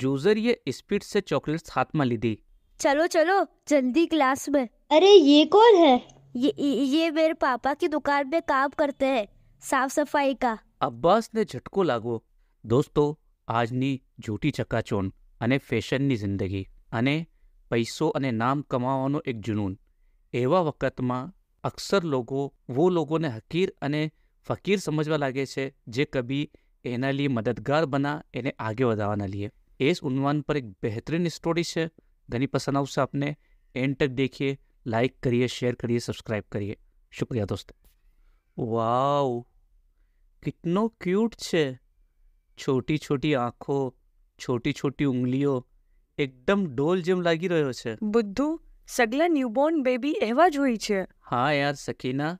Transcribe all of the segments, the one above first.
जूजर ये स्पीड से चॉकलेट हाथ में ली दी चलो चलो जल्दी क्लास में अरे ये कौन है ये ये मेरे पापा की दुकान में काम करते हैं साफ सफाई का अब्बास ने झटको लागो दोस्तों आज नी झूठी चकाचोन अने फैशन नी जिंदगी अने पैसो अने नाम कमावानो एक जुनून एवा वक्त मा अक्सर लोगो वो लोगों ने हकीर अने फकीर समझवा लगे छे जे कभी एना लिए मददगार बना एने आगे वधावाना लिए એ જ ઉન્વાન પર એક બહેતરીન સ્ટોરી છે ઘણી પસંદ આવશે આપને એન્ડ તક देखिए લાઈક करिए शेयर करिए सब्सक्राइब करिए शुक्रिया दोस्तों વાવ કેટલો ક્યુટ છે છોટી છોટી આંખો છોટી છોટી ઉંગલીઓ એકદમ ડોલ જેમ લાગી રહ્યો છે બુદ્ધુ સગલા ન્યૂબોર્ન બેબી એવા જ હોય છે હા યાર સકીના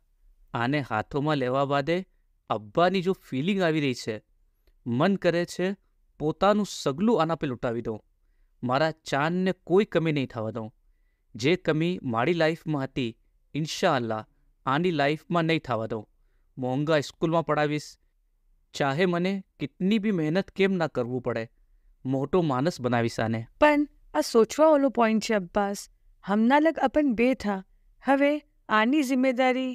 આને હાથોમાં લેવા બાદે અબ્બાની જો ફિલિંગ આવી રહી છે મન કરે છે પોતાનું સગલું આના પર લૂંટાવી દઉં મારા ચાનને કોઈ કમી નહીં થવા દઉં જે કમી મારી લાઈફમાં હતી ઇન્શા અલ્લાહ આની લાઈફમાં નહીં થવા દઉં મોંઘા સ્કૂલમાં પડાવીશ ચાહે મને કેટલી બી મહેનત કેમ ના કરવું પડે મોટો માનસ બનાવીશ આને પણ આ સોચવા ઓલો પોઈન્ટ છે અબ્બાસ હમના લગ અપન બે થા હવે આની જિમ્મેદારી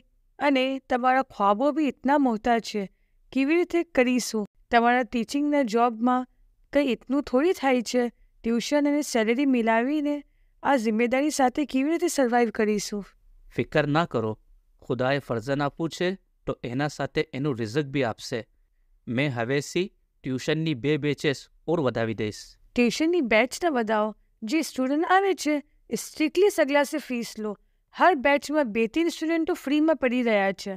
અને તમારા ખ્વાબો બી એટલા મોટા છે કેવી રીતે કરીશું તમારા ટીચિંગના જોબમાં કંઈ એટલું થોડી થાય છે ટ્યુશન અને સેલેરી મિલાવીને આ જિમ્મેદારી સાથે કેવી રીતે સર્વાઈવ કરીશું ફિકર ના કરો ખુદાએ ફરજન આપવું છે તો એના સાથે એનું રિઝલ્ટ બી આપશે મેં હવેથી ટ્યુશનની બે બેચેસ ઓર વધાવી દઈશ ટ્યુશનની બેચ ન વધાવો જે સ્ટુડન્ટ આવે છે એ સ્ટ્રિક્ટલી સગલાસે ફીસ લો હર બેચમાં બે ત્રણ સ્ટુડન્ટો ફ્રીમાં પડી રહ્યા છે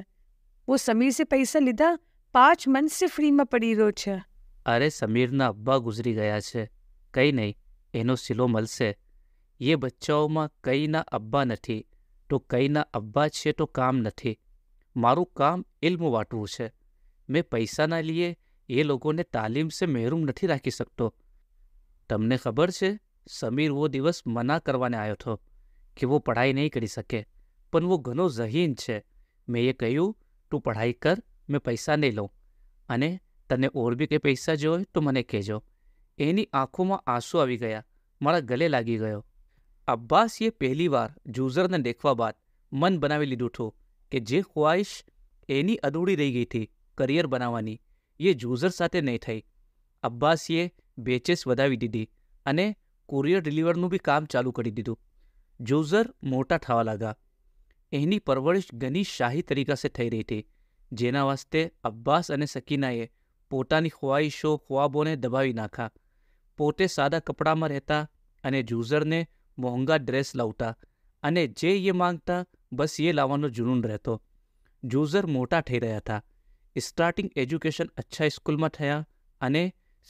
હું સમીરસે પૈસા લીધા પાંચ મંથથી ફ્રીમાં પડી રહ્યો છે અરે સમીરના અબ્બા ગુજરી ગયા છે કંઈ નહીં એનો સિલો મળશે એ બચ્ચાઓમાં કંઈના અબ્બા નથી તો કંઈના અબ્બા છે તો કામ નથી મારું કામ ઇલ્મ વાટવું છે મેં પૈસાના લીએ એ લોકોને તાલીમ સે મહેરૂમ નથી રાખી શકતો તમને ખબર છે સમીર વો દિવસ મના કરવાને આવ્યો હતો કે વો પઢાઈ નહીં કરી શકે પણ વો ઘણો ઝહીન છે મેં એ કહ્યું તું પઢાઈ કર મેં પૈસા નહીં લઉં અને તને ઓર બી કંઈ પૈસા જોઈએ તો મને કહેજો એની આંખોમાં આંસુ આવી ગયા મારા ગલે લાગી ગયો અબ્બાસીએ પહેલીવાર જૂઝરને દેખવા બાદ મન બનાવી લીધું હતું કે જે ખ્વાહિશ એની અધૂરી રહી ગઈ હતી કરિયર બનાવવાની એ જૂઝર સાથે નહીં થઈ અબ્બાસીએ બેચેસ વધાવી દીધી અને કુરિયર ડિલિવરનું બી કામ ચાલુ કરી દીધું જૂઝર મોટા થવા લાગ્યા એની પરવરિશ ગની શાહી તરીકા થઈ રહી હતી જેના વાસ્તે અબ્બાસ અને સકીનાએ પોતાની ખ્વાહિશો ખ્વાબોને દબાવી નાખા પોતે સાદા કપડામાં રહેતા અને જૂઝરને મોંઘા ડ્રેસ લાવતા અને જે એ માંગતા બસ એ લાવવાનો જુનૂન રહેતો જૂઝર મોટા થઈ રહ્યા હતા સ્ટાર્ટિંગ એજ્યુકેશન અચ્છા સ્કૂલમાં થયા અને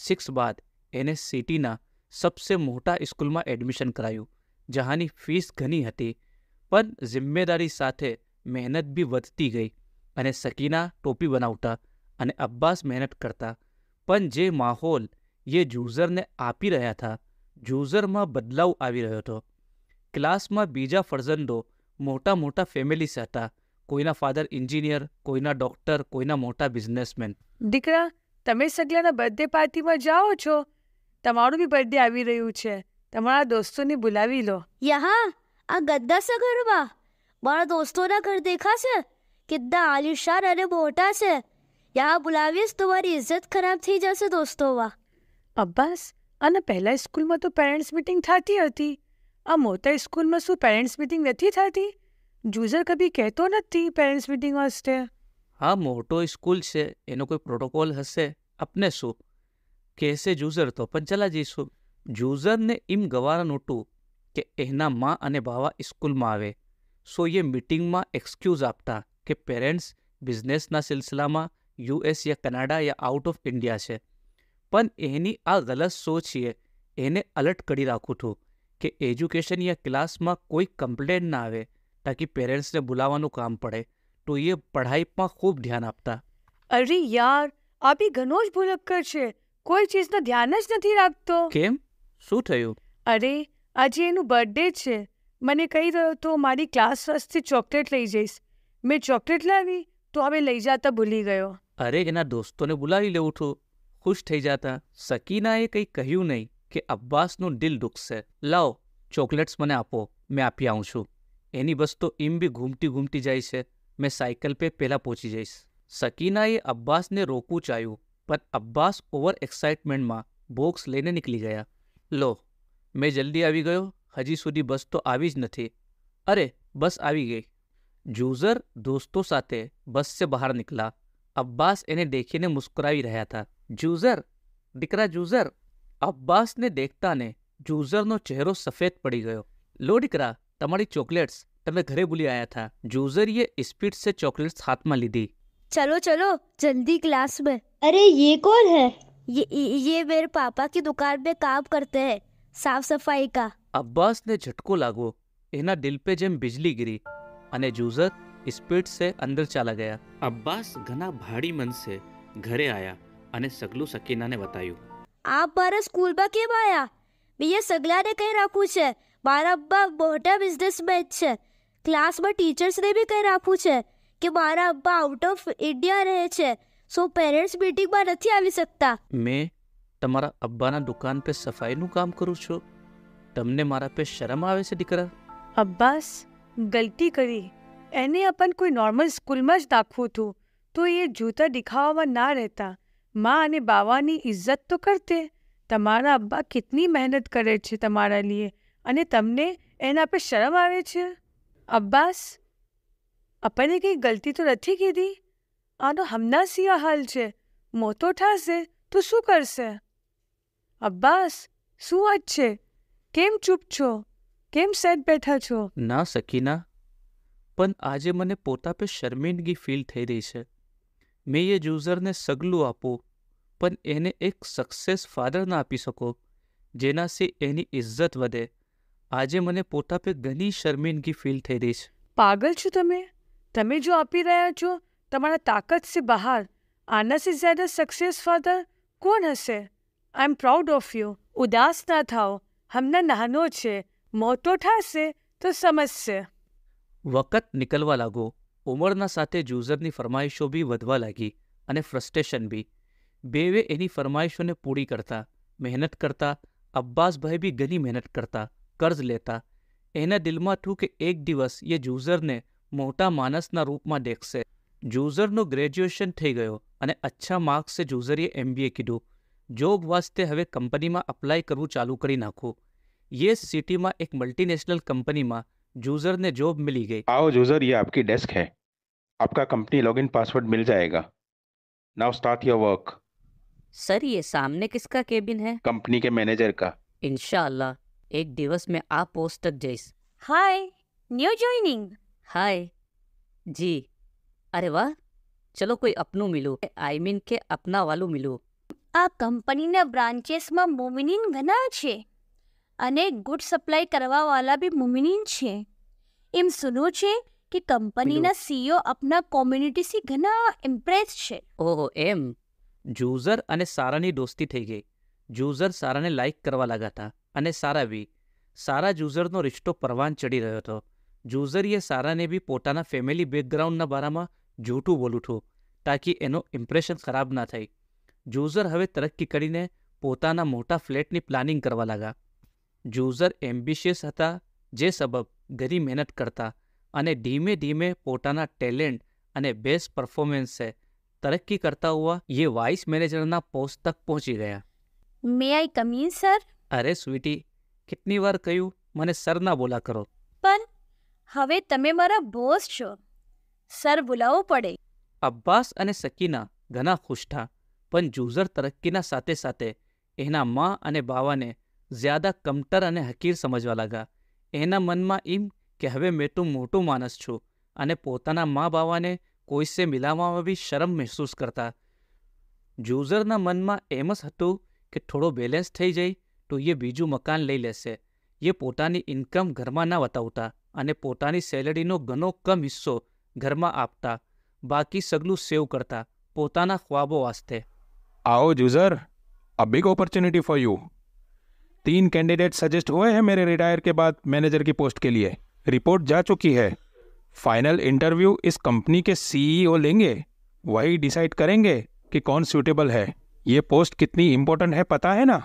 સિક્સ બાદ એને સિટીના સબસે મોટા સ્કૂલમાં એડમિશન કરાયું જહાંની ફીસ ઘણી હતી પણ જિમ્મેદારી સાથે મહેનત બી વધતી ગઈ અને સકીના ટોપી બનાવતા અને અબ્બાસ મહેનત કરતા પણ જે માહોલ એ જૂઝરને આપી રહ્યા હતા જૂઝરમાં બદલાવ આવી રહ્યો હતો ક્લાસમાં બીજા ફરજંદો મોટા મોટા ફેમિલીસ હતા કોઈના ફાધર એન્જિનિયર કોઈના ડોક્ટર કોઈના મોટા બિઝનેસમેન દીકરા તમે સગલાના બર્થડે પાર્ટીમાં જાઓ છો તમારું બી બર્થડે આવી રહ્યું છે તમારા દોસ્તોને બોલાવી લો યહા આ ગદ્દા સગરવા મારા દોસ્તોના ઘર દેખાશે कितना आलिशान अरे मोटा से यहाँ बुलावीस तुम्हारी इज्जत खराब थी जैसे दोस्तों वा अब्बास अना पहला स्कूल में तो पेरेंट्स मीटिंग थाती होती अब मोटा स्कूल में सु पेरेंट्स मीटिंग रहती थाती जूजर कभी कहतो न थी पेरेंट्स मीटिंग वास्ते हाँ मोटो स्कूल से इन्हों कोई प्रोटोकॉल हसे अपने सु कैसे जूजर तो पर चला जी सु जूजर ने इम गवारा नोटू के एना माँ अने बावा स्कूल में आवे सो ये मीटिंग में एक्सक्यूज आपता કે પેરેન્ટ્સ બિઝનેસના સિલસિલામાં યુએસ યા કનાડા યા આઉટ ઓફ ઇન્ડિયા છે પણ એની આ ગલત સોચ છે એને અલર્ટ કરી રાખું છું કે એજ્યુકેશન યા ક્લાસમાં કોઈ કમ્પ્લેન ના આવે તાકી પેરેન્ટ્સને બોલાવવાનું કામ પડે તો એ પઢાઈ પર ખૂબ ધ્યાન આપતા અરે યાર આ બી ઘણો જ ભૂલક્કર છે કોઈ ચીજનું ધ્યાન જ નથી રાખતો કેમ શું થયું અરે આજે એનું બર્થડે છે મને કહી રહ્યો તો મારી ક્લાસ રસથી ચોકલેટ લઈ જઈશ મેં ચોકલેટ લાવી તો હવે લઈ જતા ભૂલી ગયો અરે એના દોસ્તોને બોલાવી લેવું છું ખુશ થઈ જતા સકીનાએ કંઈ કહ્યું નહીં કે અબ્બાસનું દિલ દુખશે લાવો ચોકલેટ્સ મને આપો મેં આપી આવું છું એની બસ તો એમ બી ઘૂમતી ઘૂમતી જાય છે મેં સાયકલ પે પહેલાં પહોંચી જઈશ સકીનાએ અબ્બાસને રોકવું ચાહ્યું પણ અબ્બાસ ઓવર એક્સાઇટમેન્ટમાં બોક્સ લઈને નીકળી ગયા લો મેં જલ્દી આવી ગયો હજી સુધી બસ તો આવી જ નથી અરે બસ આવી ગઈ जूजर दोस्तों साथे बस से बाहर निकला अब्बास इन्हें देखीने मुस्कुरा ही रहा था जूजर दिकरा जूजर अब्बास ने દેખતા ને જૂઝરનો ચહેરો સફેદ પડી ગયો લો દીકરા તમારી ચોકલેટ્સ તમે ઘરે ભૂલી આયા હતા જૂઝરીએ સ્પીડ સે ચોકલેટ્સ હાથમાં લીધી ચલો ચલો જલ્દી ક્લાસ में अरे ये कौन है ये ये मेरे पापा की दुकान में काम करते हैं साफ सफाई का अब्बास ने झटको लागो એના दिल पे જેમ बिजली गिरी અને જુઝર સ્પીડ સે અંદર ચાલા ગયા અબ્બાસ ઘણા ભાડી મન સે ઘરે આયા અને સગલું સકીનાને બતાવ્યું આપ મારા સ્કૂલમાં કેમ આયા બીજે સગલાને કંઈ રાખવું છે મારા અબ્બા મોટા બિઝનેસમેન છે ક્લાસમાં ટીચર્સને બી કંઈ રાખવું છે કે મારા અબ્બા આઉટ ઓફ ઇન્ડિયા રહે છે સો પેરેન્ટ્સ મીટિંગમાં નથી આવી શકતા મેં તમારા અબ્બાના દુકાન પે સફાઈનું કામ કરું છું તમને મારા પે શરમ આવે છે દીકરા અબ્બાસ ગલતી કરી એને આપણને કોઈ નોર્મલ સ્કૂલમાં જ દાખવું હતું તો એ જૂતા દેખાવામાં ના રહેતા માં અને બાવાની ઇજ્જત તો કરતે તમારા અબ્બા કેટલી મહેનત કરે છે તમારા લીએ અને તમને એના પર શરમ આવે છે અબ્બાસ આપણને કંઈ ગલતી તો નથી કીધી આનો હમણાં સિયા હાલ છે મોટો થશે તો શું કરશે અબ્બાસ શું વાત છે કેમ ચૂપ છો કેમ સેટ બેઠા છો ના સકીના પણ આજે મને પોતા પે શર્મિંદગી ફીલ થઈ રહી છે મેં એ યુઝરને સગલું આપું પણ એને એક સક્સેસ ફાધર ના આપી શકો જેનાથી એની ઇજ્જત વધે આજે મને પોતા પે ઘણી શર્મિંદગી ફીલ થઈ રહી છે પાગલ છો તમે તમે જો આપી રહ્યા છો તમારા તાકત સે બહાર આનાથી જ્યાદા સક્સેસ ફાધર કોણ હશે I am proud of you ઉદાસ ના થાઓ હમને નાનો છે મોટો થશે તો સમજશે વખત નીકળવા લાગો ઉંમરના સાથે જૂઝરની ફરમાઈશો બી વધવા લાગી અને ફ્રસ્ટ્રેશન બી બેવે એની ફરમાઈશોને પૂરી કરતા મહેનત કરતા અબ્બાસભાઈ બી ઘણી મહેનત કરતા કર્જ લેતા એના દિલમાં થયું કે એક દિવસ એ જૂઝરને મોટા માણસના રૂપમાં દેખશે જૂઝરનું ગ્રેજ્યુએશન થઈ ગયો અને અચ્છા માર્ક્સે જૂઝરીએ એમબીએ કીધું જોબ વાસ્તે હવે કંપનીમાં અપ્લાય કરવું ચાલુ કરી નાખું ये सिटी में एक मल्टीनेशनल कंपनी में जूजर ने जॉब मिली गई आओ जूजर ये आपकी डेस्क है आपका कंपनी लॉगिन पासवर्ड मिल जाएगा now start your work sir ये सामने किसका केबिन है कंपनी के मैनेजर का इनशाला एक दिवस में आप पोस्ट तक जाइस hi new joining hi ji अरे वाह चलो कोई अपनो मिलो आई मीन के अपना કે मिलो વાલું कंपनी ने ब्रांचेस में मोमिनिन ઘણા छे અને ગુડ સપ્લાય કરવાવાલા બી મુમિન છે એમ સુનો છે કે કંપનીના સીઈઓ આપના કોમ્યુનિટીથી ઘણા ઇમ્પ્રેસ છે ઓહો એમ જૂઝર અને સારાની દોસ્તી થઈ ગઈ જૂઝર સારાને લાઇક કરવા લાગ્યા હતા અને સારા બી સારા જૂઝરનો રિશ્તો પરવાન ચડી રહ્યો હતો જૂઝરીએ સારાને બી પોતાના ફેમિલી બેકગ્રાઉન્ડના બારામાં જૂઠું બોલું તાકી એનો ઇમ્પ્રેશન ખરાબ ના થાય જૂઝર હવે તરક્કી કરીને પોતાના મોટા ફ્લેટની પ્લાનિંગ કરવા લાગ્યા જુઝર એમ્બિશિયસ હતા જે સબબ ઘણી મહેનત કરતા અને ધીમે ધીમે પોતાના ટેલેન્ટ અને બેસ્ટ પરફોર્મેન્સે तरक्की करता हुआ ये वाइस मैनेजर ना पोस्ट तक पहुंची गया मे आई कम इन सर અરે સ્વીટી કેટલી વાર કહ્યું મને સર ના બોલા કરો પણ હવે તમે મારા બોસ છો સર બોલાવવો પડે અબ્બાસ અને સકીના ઘણા ખુશ થા પણ જુઝર તરક્કીના સાથે સાથે એના મા અને બાવાને જ્યાદા કમતર અને હકીર સમજવા લાગ્યા એના મનમાં એમ કે હવે મેં તું મોટું માણસ છું અને પોતાના મા બાવાને કોઈસે મિલાવવામાં બી શરમ મહેસૂસ કરતા જૂઝરના મનમાં એમ જ હતું કે થોડો બેલેન્સ થઈ જાય તો એ બીજું મકાન લઈ લેશે એ પોતાની ઇન્કમ ઘરમાં ના વતાવતા અને પોતાની સેલરીનો ઘણો કમ હિસ્સો ઘરમાં આપતા બાકી સગલું સેવ કરતા પોતાના ખ્વાબો વાસ્તે આવો Juzer a big opportunity for you तीन कैंडिडेट सजेस्ट हुए हैं मेरे रिटायर के बाद मैनेजर की पोस्ट के लिए रिपोर्ट जा चुकी है फाइनल इंटरव्यू इस कंपनी के सीईओ e लेंगे वही डिसाइड करेंगे कि कौन सूटेबल है ये पोस्ट कितनी इम्पोर्टेंट है पता है ना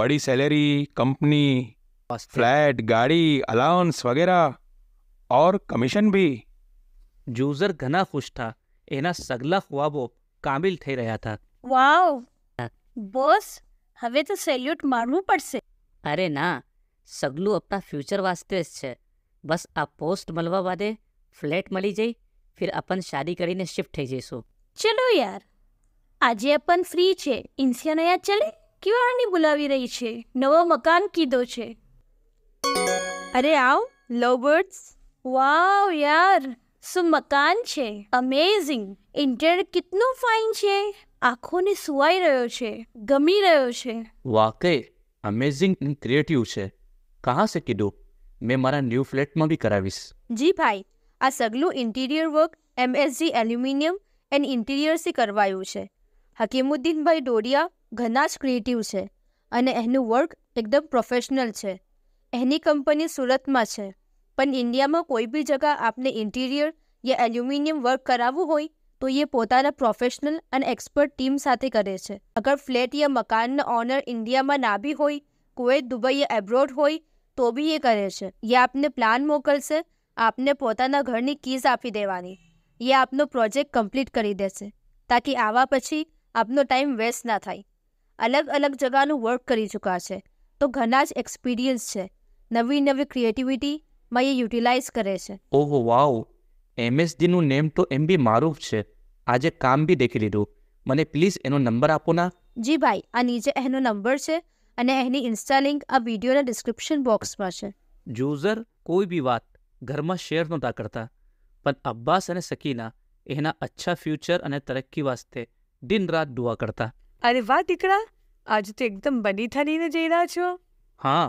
बड़ी सैलरी कंपनी फ्लैट गाड़ी अलाउंस वगैरह और कमीशन भी जूजर घना खुश था एना सगला ખ્વાબો कामिल थे रहा था वाओ हाँ। बॉस હવે તો સેલ્યુટ મારવું પડશે અરે ના સગલું આપણા ફ્યુચર વાસ્તે જ છે બસ આ પોસ્ટ મળવા બાદે ફ્લેટ મળી જઈ ફિર અપન શાદી કરીને શિફ્ટ થઈ જઈશું ચલો યાર આજે અપન ફ્રી છે ઇન્સિયાનયા ચલે કેવા આની બોલાવી રહી છે નવો મકાન કીધો છે અરે આવ લવ બર્ડ્સ વાવ યાર શું મકાન છે અમેઝિંગ ઇન્ટેરિયર કેટલું ફાઇન છે આંખોને સુવાઈ રહ્યો છે ગમી રહ્યો છે વાકઈ અમેઝિંગ એન્ડ ક્રિએટિવ છે કહા સે કીધું મેં મારા ન્યૂ ફ્લેટમાં બી કરાવીશ જી ભાઈ આ સગલું interior work MSG aluminium and ઇન્ટિરિયર્સથી કરવાયું છે હકીમુદ્દીનભાઈ ડોડિયા ઘણા જ ક્રિએટિવ છે અને એનું વર્ક એકદમ પ્રોફેશનલ છે એની કંપની સુરતમાં છે પણ ઇન્ડિયામાં કોઈ બી જગા આપને ઇન્ટિરિયર યા એલ્યુમિનિયમ વર્ક કરાવવું હોય तो ये पोताना प्रोफेशनल अने एक्सपर्ट टीम साथ करे छे। अगर फ्लेट या मकान ओनर इंडिया में ना भी होवेत दुबई या एब्रोड हो तो भी ये करे छे। ये आपने प्लान मोकल से आपने पोताना घर की कीज आप देवानी ये आपनों प्रोजेक्ट कम्प्लीट कर देते ताकि आवा पी आप टाइम वेस्ट ना थाय अलग अलग जगह वर्क कर चुका है तो घना एक्सपीरियंस है नवी नवी क्रिएटिविटी में ये यूटिलाइज करे ओहो वाओ એમએસડીનું નેમ તો એમ બી મારું જ છે આજે કામ બી દેખી લીધું મને પ્લીઝ એનો નંબર આપો ના જી ભાઈ આ નીચે એનો નંબર છે અને એની ઇન્સ્ટા લિંક આ વિડીયોના ડિસ્ક્રિપ્શન બોક્સમાં છે યુઝર કોઈ બી વાત ઘરમાં શેર નહોતા કરતા પણ અબ્બાસ અને સકીના એના અચ્છા ફ્યુચર અને તરક્કી વાસ્તે દિન રાત દુઆ કરતા અરે વાહ દીકરા આજે તો એકદમ બની થઈને જઈ રહ્યા છો હા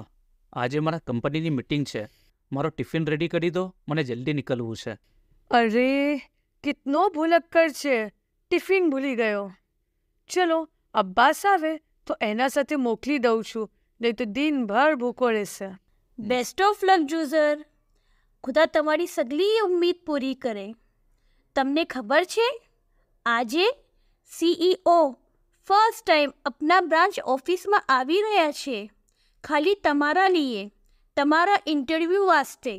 આજે મારા કંપનીની મીટિંગ છે મારો ટિફિન રેડી કરી દો મને જલ્દી નીકળવું છે અરે! કેટલો ભુલક્કડ છે. ટિફિન ભૂલી ગયો. ચલો અબ્બાસ આવે તો એના સાથે મોકલી દઉં છું નહીં તો દિનભર ભૂખો રહેશે બેસ્ટ ઓફ લક જુઝર ખુદા તમારી સગલી ઉમ્મીદ પૂરી કરે તમને ખબર છે આજે સીઈઓ ફર્સ્ટ ટાઈમ અપના બ્રાન્ચ ઓફિસમાં આવી રહ્યા છે ખાલી તમારા લીએ તમારા ઇન્ટરવ્યૂ વાસ્તે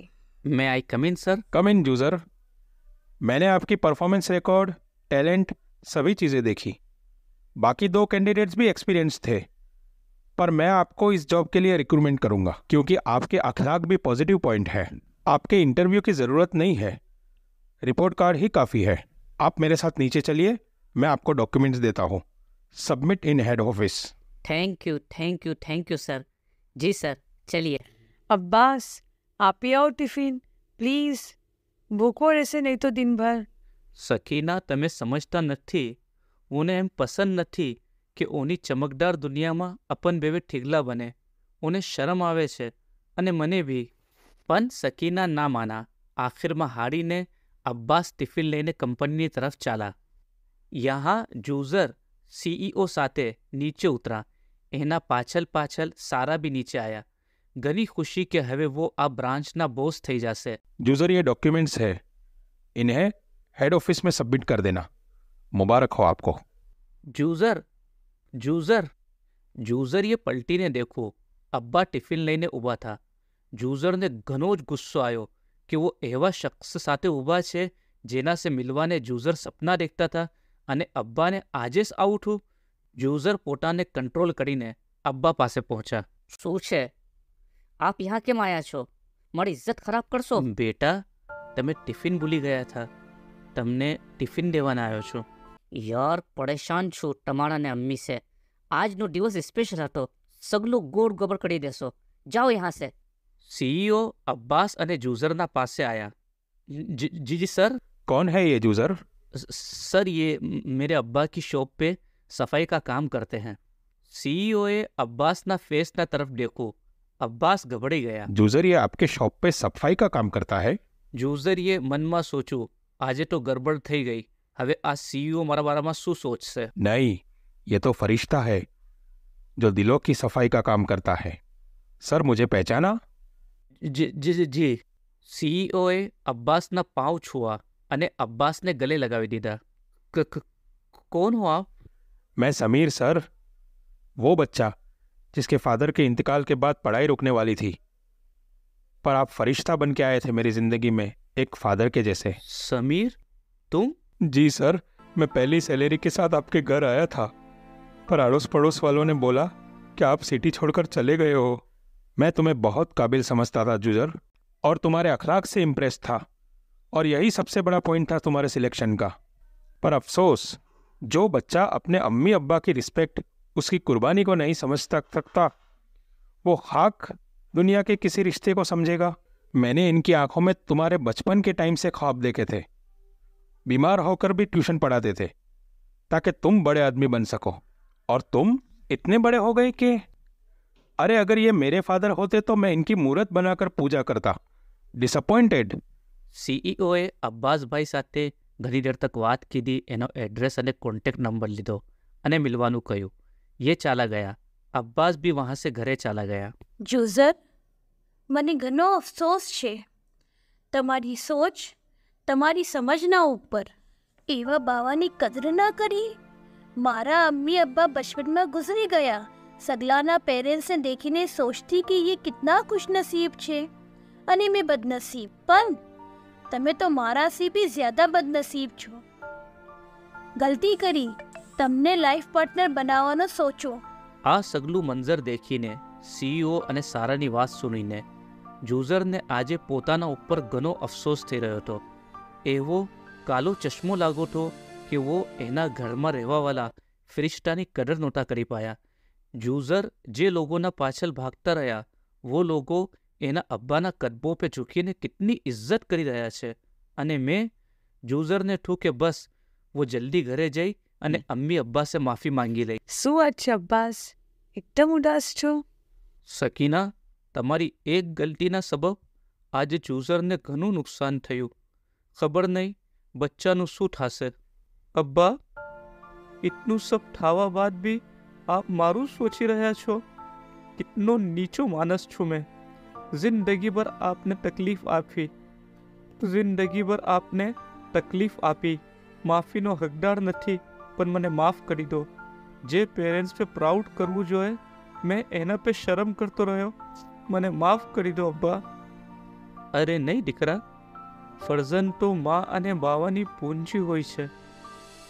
may I come in sir come in Juzer मैंने आपकी परफॉर्मेंस रिकॉर्ड टैलेंट सभी चीज़ें देखी बाकी दो कैंडिडेट्स भी एक्सपीरियंस थे पर मैं आपको इस जॉब के लिए रिक्रूटमेंट करूँगा क्योंकि आपके अखलाक भी पॉजिटिव पॉइंट है आपके इंटरव्यू की ज़रूरत नहीं है रिपोर्ट कार्ड ही काफ़ी है आप मेरे साथ नीचे चलिए मैं आपको डॉक्यूमेंट्स देता हूँ submit in head office thank you thank you thank you sir ji sir चलिए अब्बास आप ही आओ टिफिन प्लीज़ બુકોરેસે ને તો દિન ભર સકીના તમે સમજતા નથી ઉને એમ પસંદ ન હતી કે ઓની ચમકદાર દુનિયામાં અપન બેવે ઠેગલા બને ઉને શરમ આવે છે અને મને ભી પણ સકીના ના માના આખિર માં હારીને અબ્બાસ ટિફિન લઈને કંપનીની તરફ ચાલા યહા જુઝર સીઈઓ સાથે નીચે ઉતરા એના પાછળ પાછળ સારા ભી નીચે આયા ઘણી ખુશી કે હવે વો આ બ્રાન્ચના બોસ થઈ જશે यूजर ये डॉक्यूमेंट्स है इन्हें हेड ऑफिस में सबमिट कर देना मुबारक हो आपको જુઝર જુઝર જુઝરીએ પલટીને દેખો અબ્બા ટિફિન લઈને ઊભા થા જુઝરને ઘણો જ ગુસ્સો આવ્યો કે વો એવા શખ્સ સાથે ઊભા છે જેના સે મિલવાને જુઝર સપના દેખતા હતા અને અબ્બાને આજે જ આવું થયું જુઝર પોતાને કંટ્રોલ કરીને અબ્બા પાસે પહોંચ્યા શું છે आप यहाँ क्यों आया छो मारी इज्जत खराब कर सो बेटा तमें टिफिन भूली गया था तमने टिफिन देवा आयो छो यार परेशान छो तमारा ने अम्मी से आज नो दिवस स्पेशल हटो तो सगलो गोड़ गोबर करी देसो जाओ यहाँ से सीईओ अब्बास अने जूजर ना पास से आया जी जी सर कौन है ये जूजर सर ये मेरे अब्बा की शॉप पे सफाई का काम करते हैं सीईओ ए अब्बास ना फेस ना तरफ देखो अब्बास घबड़ ही गया जोजरी आपके शॉप पे सफाई का काम करता है जोजरी ये मनमा सोचो आज तो गड़बड़ થઈ ગઈ હવે આ સીઈઓ મારા બાર માં શું سوچશે નહીં યે તો ફરીશતા હે જો દિલોક કી સફાઈ કા કામ કરતા હે સર મુજે પહચانا જી જી સીઈઓ એ अब्बास ને પાવ છુઆ અને अब्बास ને ગલે લગાવી દીધા કોણ હોવા મે समीर સર વો બચ્ચા जिसके फादर के इंतकाल के बाद पढ़ाई रुकने वाली थी पर आप फरिश्ता बन के आए थे मेरी ज़िंदगी में एक फादर के जैसे समीर तुम जी सर मैं पहली सैलरी के साथ आपके घर आया था पर अड़ोस पड़ोस वालों ने बोला कि आप सिटी छोड़कर चले गए हो मैं तुम्हें बहुत काबिल समझता था जुजर और तुम्हारे अखलाक से इम्प्रेस था और यही सबसे बड़ा पॉइंट था तुम्हारे सिलेक्शन का पर अफसोस जो बच्चा अपने अम्मी अब्बा की रिस्पेक्ट उसकी कुर्बानी को नहीं समझ सकता वो खाक दुनिया के किसी रिश्ते को समझेगा मैंने इनकी आंखों में तुम्हारे बचपन के टाइम से ख्वाब देखे थे बीमार होकर भी ट्यूशन पढ़ाते थे ताकि तुम बड़े आदमी बन सको और तुम इतने बड़े हो गए कि अरे अगर ये मेरे फादर होते तो मैं इनकी मूर्त बनाकर पूजा करता e अब्बास भाई અબ્બાસભાઈ घनी देर तक बात की दी एनो एड्रेस અને कॉन्टेक्ट नंबर लीधो अने मिलवा કહ્યું ये चला गया अब्बास भी वहां से घरे चला गया जुजर मने घनो अफसोस छे तुम्हारी सोच तुम्हारी समझ ना ऊपर एवा बावा ने कदर ना करी मारा अम्मी अब्बा बचपन में गुजरी गया सगलाना पेरेंट्स ने देखी ने सोचती कि ये कितना खुश नसीब छे अने मैं बदनसीब पन तमे तो मारा से भी ज्यादा बदनसीब छो गलती करी તમને લાઈફ પાર્ટનર બનાવવાનું સોચો આ સગલું મંજર દેખીને સીઈઓ e અને સારાની વાત સુનીને જૂઝરને આજે પોતાના ઉપર ઘણો અફસોસ થઈ રહ્યો હતો એવો કાલો ચશ્મો લાગો હતો કે વો એના ઘરમાં રહેવાવાળા ફરિશ્તાની કદર નહોતા કરી પાયા જૂઝર જે લોકોના પાછળ ભાગતા રહ્યા વો લોકો એના અબ્બાના કદબો પે ઝૂકીને કેટલી ઇજ્જત કરી રહ્યા છે અને મેં જૂઝરને ઠૂકે બસ વો જલ્દી ઘરે જઈ અને અમી અબ્બા પાસે માફી માંગી લઈ સુ અચ્છા અબ્બા એકદમ ઉદાસ છો સકીના તમારી એક ગલતી ના સબબ આજ ચુસર ને ઘણો નુકસાન થયું ખબર નઈ બચ્ચા નું સુટ હાસે અબ્બા ઇતનું સબ ઠાવા બાદ ભી આપ મારું સોચી રહ્યા છો kitno nicho manush chu main zindagi par aapne takleef aapi zindagi par aapne takleef aapi maafi no haqdar nathi પણ મને માફ કરી દો જે પેરેન્ટ્સ પે પ્રાઉડ કરવું જોઈએ મેં એના પે શરમ કરતો રહ્યો મને માફ કરી દો અબ્બા અરે નહીં દીકરા ફરજન તો મા અને બાવાની પૂંજી હોય છે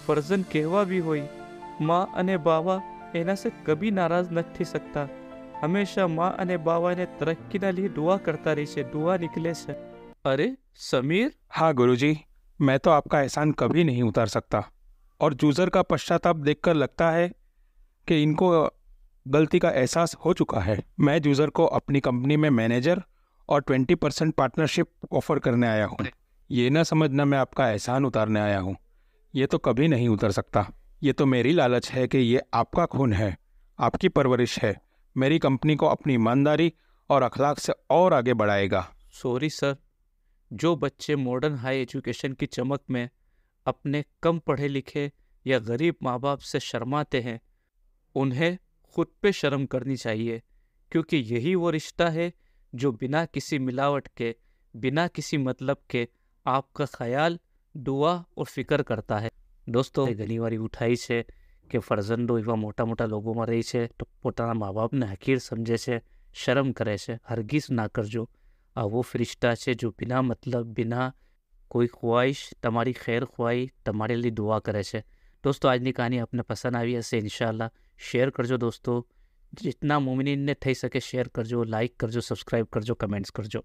ફરજન કહેવા બી હોય મા અને બાવા એના સે કભી નારાજ નથી થઈ શકતા હંમેશા મા અને બાવાને તરક્કીના લીએ દુઆ કરતા રહી છે દુઆ નીકળે છે અરે સમીર हाँ गुरुजी मैं तो आपका एहसान कभी नहीं उतार सकता और जूज़र का पश्चाताप देखकर लगता है कि इनको गलती का एहसास हो चुका है मैं जूज़र को अपनी कंपनी में मैनेजर और ट्वेंटी परसेंट पार्टनरशिप ऑफर करने आया हूँ ये ना समझना मैं आपका एहसान उतारने आया हूँ ये तो कभी नहीं उतर सकता ये तो मेरी लालच है कि ये आपका खून है आपकी परवरिश है मेरी कंपनी को अपनी ईमानदारी और अखलाक से और आगे बढ़ाएगा सॉरी सर जो बच्चे मॉडर्न हाई एजुकेशन की चमक में अपने कम पढ़े लिखे या गरीब माँ बाप से शर्माते हैं उन्हें खुद पे शर्म करनी चाहिए क्योंकि यही वो रिश्ता है जो बिना किसी मिलावट के बिना किसी मतलब के आपका ख्याल दुआ और फिक्र करता है दोस्तों उठाई से कि એવું થાય मोटा मोटा लोगों में रही મોટા तो રહી माँ बाप ने મા समझे से शर्म करे શરમ ना कर जो ના કરજો फिर रिश्ता है जो बिना मतलब बिना कोई ख्वाहिश तुम्हारी खैर ख्वाही तुम्हारे लिए दुआ करे छे दोस्तों आज की कहानी अपने पसंद आई हे इनशाला शेयर करजो दोस्तों जितना मुमिन ने थी सके शेयर करजो लाइक करजो सब्सक्राइब करजो कमेंट्स करजो